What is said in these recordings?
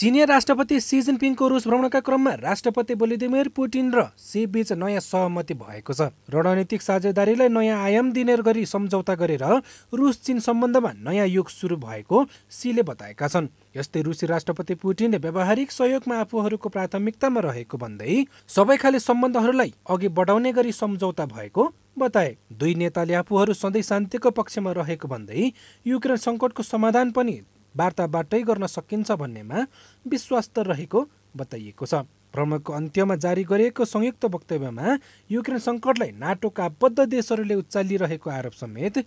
चिनिया राष्ट्रपति सी जिनपिङको रुस भ्रमणका क्रममा राष्ट्रपति भोलिदिमिर पुटिन र सी बीच नयाँ सहमति भएको छ रणनीतिक साझेदारीलाई नयाँ आयाम दिने गरी सम्झौता गरेर रुस चीन सम्बन्धमा नयाँ युग सुरु भएको सीले बताएका छन् यस्तै रुसी राष्ट्रपति पुटिनले व्यावहारिक सहयोगमा आफूहरूको प्राथमिकतामा रहेको भन्दै सबै खाले सम्बन्धहरूलाई अघि बढाउने गरी सम्झौता भएको बताए दुई नेताले आफूहरू सधैँ शान्तिको पक्षमा रहेको भन्दै युक्रेन सङ्कटको समाधान पनि वार्ताबाटै गर्न सकिन्छ भन्नेमा विश्वास त रहेको बताइएको छ भ्रमणको अन्त्यमा जारी गरिएको संयुक्त वक्तव्यमा युक्रेन सङ्कटलाई नाटोका बद्ध देशहरूले उचालिरहेको आरोप समेत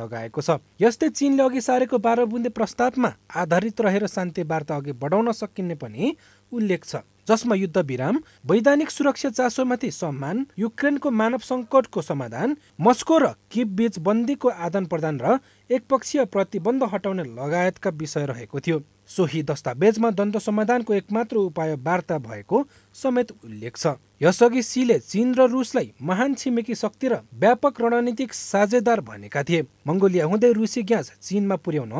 लगाएको छ यस्तै चिनले अघि सारेको बाह्र बुन्दे प्रस्तावमा आधारित रहेर शान्ति वार्ता अघि बढाउन सकिने पनि उल्लेख छ जसमा युद्ध विराम वैधानिक सुरक्षा चासोमाथि सम्मान युक्रेनको मानव सङ्कटको समाधान मस्को र किब बीच बन्दीको आदान प्रदान र एकपक्षीय प्रतिबन्ध हटाउने लगायतका विषय रहेको थियो सोही दस्तावेजमा द्वन्द समाधानको एकमात्र उपाय वार्ता भएको समेत उल्लेख छ यसअघि सीले चीन र रुसलाई महान छिमेकी शक्ति र व्यापक रणनीतिक साझेदार भनेका थिए मङ्गोलिया हुँदै रुसी ग्यास चीनमा पुर्याउन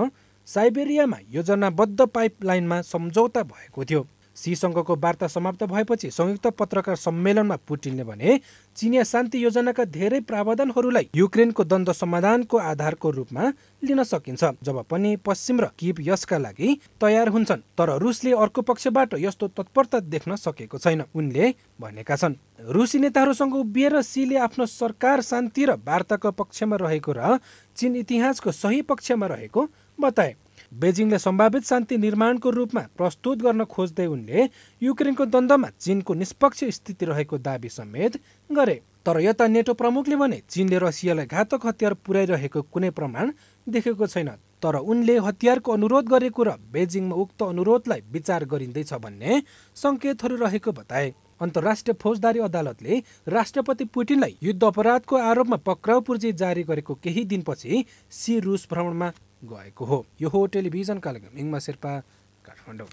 साइबेरियामा योजनाबद्ध पाइपलाइनमा सम्झौता भएको थियो सीसँगको वार्ता समाप्त भएपछि संयुक्त पत्रकार सम्मेलनमा पुटिनले भने चिनिया शान्ति योजनाका धेरै प्रावधानहरूलाई युक्रेनको द्वन्द समाधानको आधारको रूपमा लिन सकिन्छ जब पनि पश्चिम र किप यसका लागि तयार हुन्छन् तर रुसले अर्को पक्षबाट यस्तो तत्परता देख्न सकेको छैन उनले भनेका छन् रुसी नेताहरूसँग उभिएर सीले आफ्नो सरकार शान्ति र वार्ताको पक्षमा रहेको र चीन इतिहासको सही पक्षमा रहेको बताए बेजिङले सम्भावित शान्ति निर्माणको रूपमा प्रस्तुत गर्न खोज्दै उनले युक्रेनको द्वन्द्वमा चिनको निष्पक्ष स्थिति रहेको दावी समेत गरे तर यता नेटो प्रमुखले भने चिनले रसियालाई घातक हतियार पुर्याइरहेको कुनै प्रमाण देखेको छैन तर उनले हतियारको अनुरोध गरेको र बेजिङमा उक्त अनुरोधलाई विचार गरिँदैछ भन्ने सङ्केतहरू रहेको बताए अन्तर्राष्ट्रिय फौजदारी अदालतले राष्ट्रपति पुटिनलाई युद्ध अपराधको आरोपमा पक्राउ पूर्जी जारी गरेको केही दिनपछि सी रुस भ्रमणमा गएको हो यो हो टेलिभिजन कार्यक्रम इङ्मा शेर्पा काठमाडौँ